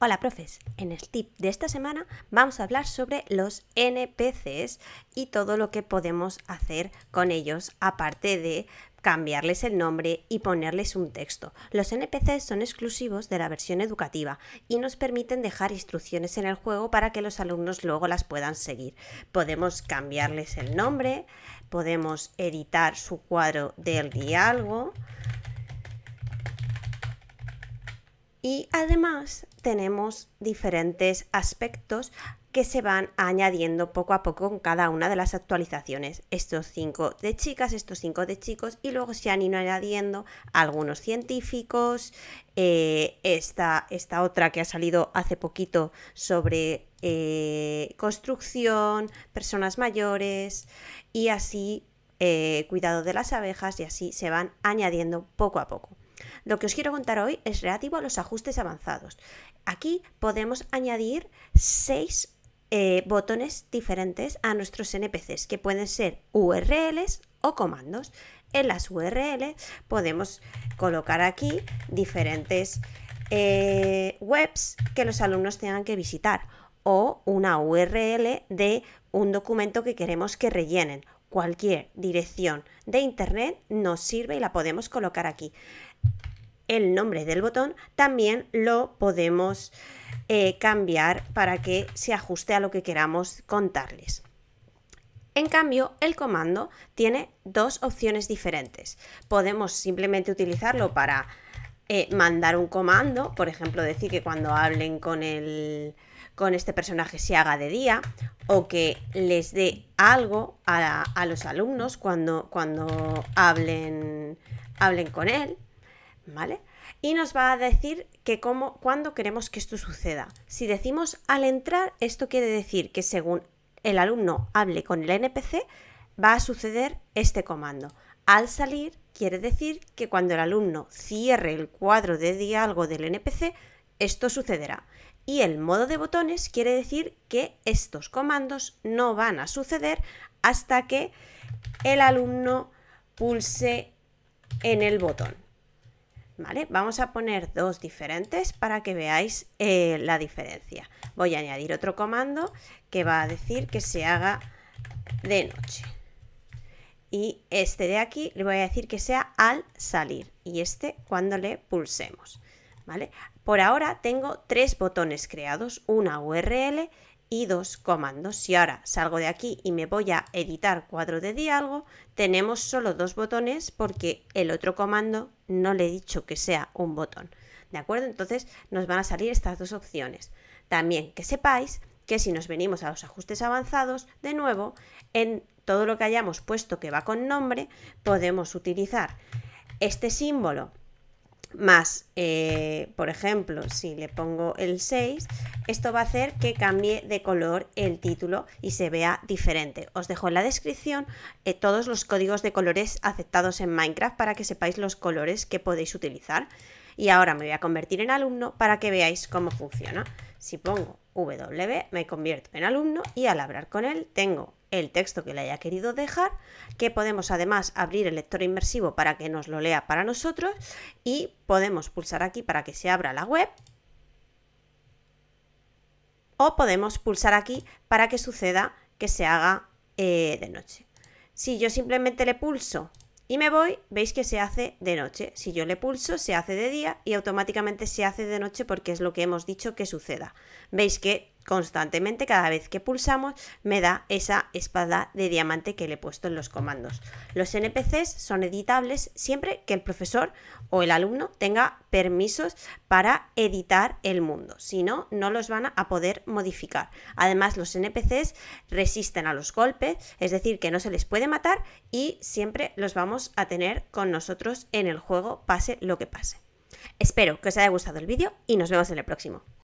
Hola profes, en el tip de esta semana vamos a hablar sobre los NPCs y todo lo que podemos hacer con ellos, aparte de cambiarles el nombre y ponerles un texto. Los NPCs son exclusivos de la versión educativa y nos permiten dejar instrucciones en el juego para que los alumnos luego las puedan seguir. Podemos cambiarles el nombre, podemos editar su cuadro del diálogo, y además tenemos diferentes aspectos que se van añadiendo poco a poco con cada una de las actualizaciones. Estos cinco de chicas, estos cinco de chicos y luego se han ido añadiendo algunos científicos, eh, esta, otra que ha salido hace poquito sobre eh, construcción, personas mayores y así eh, cuidado de las abejas y así se van añadiendo poco a poco. Lo que os quiero contar hoy es relativo a los ajustes avanzados. Aquí podemos añadir seis eh, botones diferentes a nuestros NPCs, que pueden ser URLs o comandos. En las URL podemos colocar aquí diferentes eh, webs que los alumnos tengan que visitar o una URL de un documento que queremos que rellenen cualquier dirección de internet nos sirve y la podemos colocar aquí. El nombre del botón también lo podemos eh, cambiar para que se ajuste a lo que queramos contarles. En cambio, el comando tiene dos opciones diferentes. Podemos simplemente utilizarlo para eh, mandar un comando, por ejemplo, decir que cuando hablen con, el, con este personaje se haga de día, o que les dé algo a, los alumnos cuando, hablen, con él, ¿vale? Y nos va a decir que cuándo queremos que esto suceda. Si decimos al entrar, esto quiere decir que según el alumno hable con el NPC, va a suceder este comando. Al salir, quiere decir que cuando el alumno cierre el cuadro de diálogo del NPC, esto sucederá y el modo de botones quiere decir que estos comandos no van a suceder hasta que el alumno pulse en el botón. ¿Vale? Vamos a poner dos diferentes para que veáis eh, la diferencia. Voy a añadir otro comando que va a decir que se haga de noche. Y este de aquí le voy a decir que sea al salir y este cuando le pulsemos. ¿Vale? Por ahora tengo tres botones creados, una URL y dos comandos. Si ahora salgo de aquí y me voy a editar cuadro de diálogo, tenemos solo dos botones porque el otro comando no le he dicho que sea un botón. ¿De acuerdo? Entonces nos van a salir estas dos opciones. También que sepáis que si nos venimos a los ajustes avanzados, de nuevo, en todo lo que hayamos puesto que va con nombre, podemos utilizar este símbolo más, eh, por ejemplo, si le pongo el 6, esto va a hacer que cambie de color el título y se vea diferente. Os dejo en la descripción eh, todos los códigos de colores aceptados en Minecraft para que sepáis los colores que podéis utilizar. Y ahora me voy a convertir en alumno para que veáis cómo funciona. Si pongo W me convierto en alumno y al hablar con él tengo el texto que le haya querido dejar, que podemos además abrir el lector inmersivo para que nos lo lea para nosotros y podemos pulsar aquí para que se abra la web o podemos pulsar aquí para que suceda que se haga eh, de noche. Si yo simplemente le pulso y me voy, veis que se hace de noche. Si yo le pulso, se hace de día y automáticamente se hace de noche porque es lo que hemos dicho que suceda. Veis que constantemente cada vez que pulsamos me da esa espada de diamante que le he puesto en los comandos. Los NPCs son editables siempre que el profesor o el alumno tenga permisos para editar el mundo, si no, no los van a poder modificar. Además, los NPCs resisten a los golpes, es decir, que no se les puede matar y siempre los vamos a tener con nosotros en el juego, pase lo que pase. Espero que os haya gustado el vídeo y nos vemos en el próximo.